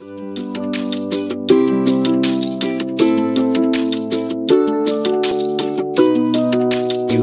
You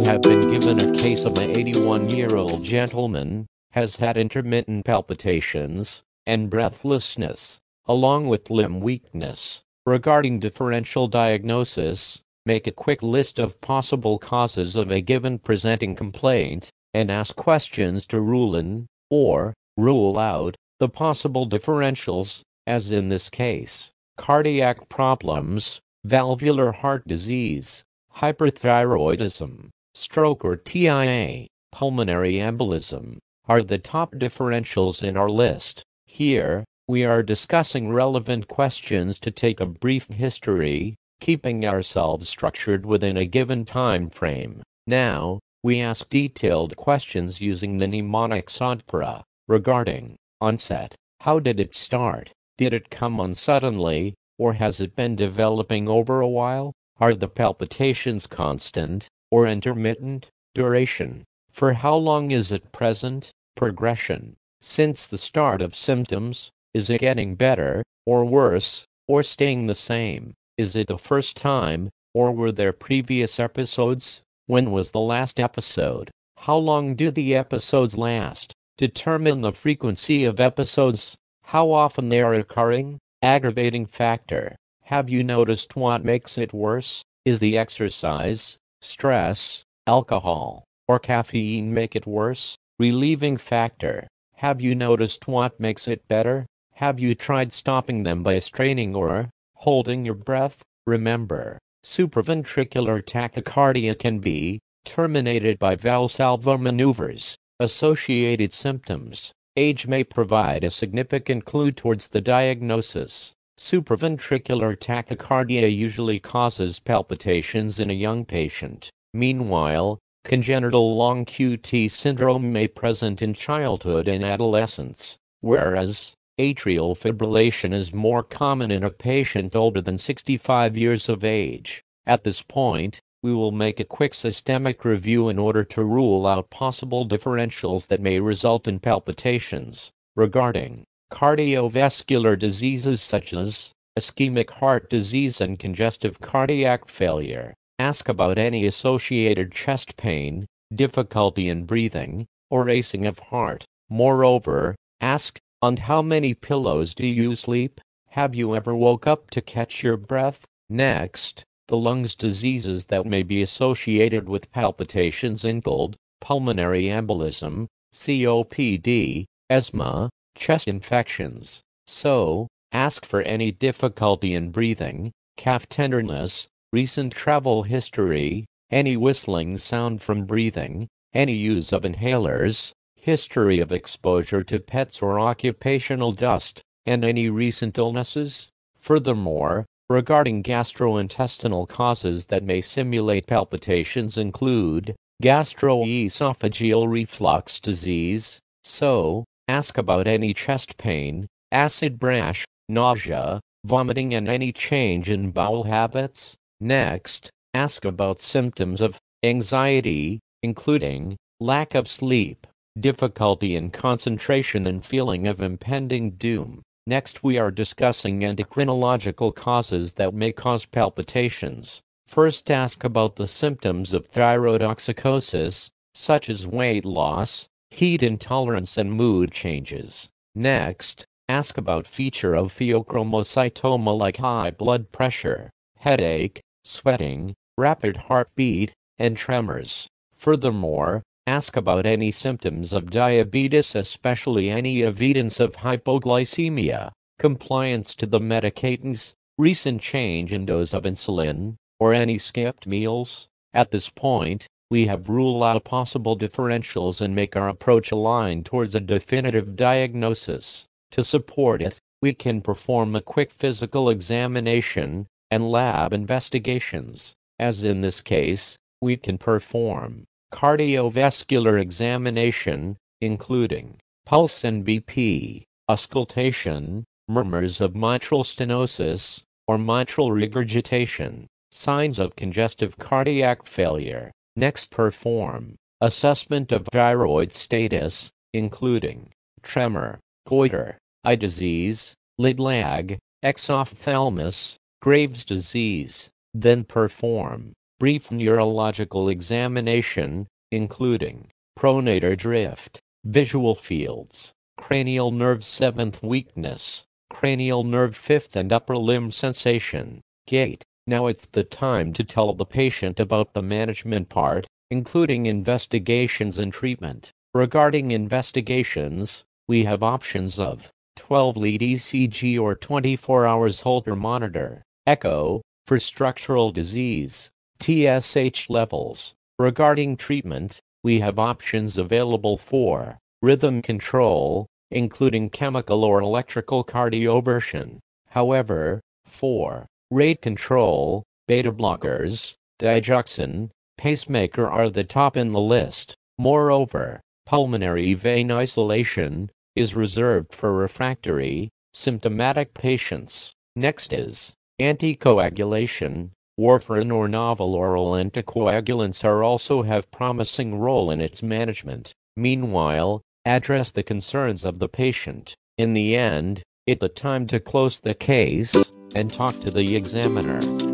have been given a case of an 81 year old gentleman, has had intermittent palpitations and breathlessness, along with limb weakness. Regarding differential diagnosis, make a quick list of possible causes of a given presenting complaint and ask questions to rule in or rule out the possible differentials as in this case, cardiac problems, valvular heart disease, hyperthyroidism, stroke or TIA, pulmonary embolism, are the top differentials in our list. Here, we are discussing relevant questions to take a brief history, keeping ourselves structured within a given time frame. Now, we ask detailed questions using the mnemonic SODPRA regarding onset, how did it start? Did it come on suddenly, or has it been developing over a while? Are the palpitations constant, or intermittent? Duration. For how long is it present? Progression. Since the start of symptoms, is it getting better, or worse, or staying the same? Is it the first time, or were there previous episodes? When was the last episode? How long do the episodes last? Determine the frequency of episodes how often they are occurring, aggravating factor. Have you noticed what makes it worse? Is the exercise, stress, alcohol, or caffeine make it worse? Relieving factor. Have you noticed what makes it better? Have you tried stopping them by straining or holding your breath? Remember, supraventricular tachycardia can be terminated by valsalva maneuvers. Associated symptoms Age may provide a significant clue towards the diagnosis. Supraventricular tachycardia usually causes palpitations in a young patient. Meanwhile, congenital long QT syndrome may present in childhood and adolescence, whereas atrial fibrillation is more common in a patient older than 65 years of age. At this point, we will make a quick systemic review in order to rule out possible differentials that may result in palpitations regarding cardiovascular diseases such as ischemic heart disease and congestive cardiac failure. Ask about any associated chest pain, difficulty in breathing, or racing of heart. Moreover, ask, on how many pillows do you sleep? Have you ever woke up to catch your breath? Next, the lungs diseases that may be associated with palpitations and cold, pulmonary embolism, COPD, asthma, chest infections. So, ask for any difficulty in breathing, calf tenderness, recent travel history, any whistling sound from breathing, any use of inhalers, history of exposure to pets or occupational dust, and any recent illnesses. Furthermore, regarding gastrointestinal causes that may simulate palpitations include gastroesophageal reflux disease, so, ask about any chest pain, acid brash, nausea, vomiting and any change in bowel habits. Next, ask about symptoms of anxiety, including lack of sleep, difficulty in concentration and feeling of impending doom. Next we are discussing endocrinological causes that may cause palpitations. First ask about the symptoms of thyrotoxicosis, such as weight loss, heat intolerance and mood changes. Next, ask about feature of pheochromocytoma like high blood pressure, headache, sweating, rapid heartbeat, and tremors. Furthermore, Ask about any symptoms of diabetes, especially any evidence of hypoglycemia, compliance to the medications, recent change in dose of insulin, or any skipped meals. At this point, we have ruled out possible differentials and make our approach aligned towards a definitive diagnosis. To support it, we can perform a quick physical examination and lab investigations. As in this case, we can perform cardiovascular examination, including pulse and BP, auscultation, murmurs of mitral stenosis, or mitral regurgitation, signs of congestive cardiac failure. Next perform assessment of thyroid status, including tremor, goiter, eye disease, lid lag, exophthalmos, Graves' disease, then perform brief neurological examination, including pronator drift, visual fields, cranial nerve 7th weakness, cranial nerve 5th and upper limb sensation, gait. Now it's the time to tell the patient about the management part, including investigations and treatment. Regarding investigations, we have options of 12 lead ECG or 24 hours Holter monitor, echo, for structural disease, TSH levels. Regarding treatment, we have options available for rhythm control, including chemical or electrical cardioversion. However, for rate control, beta blockers, digoxin, pacemaker are the top in the list. Moreover, pulmonary vein isolation is reserved for refractory, symptomatic patients. Next is anticoagulation, Warfarin or novel oral anticoagulants are also have promising role in its management. Meanwhile, address the concerns of the patient. In the end, it's the time to close the case and talk to the examiner.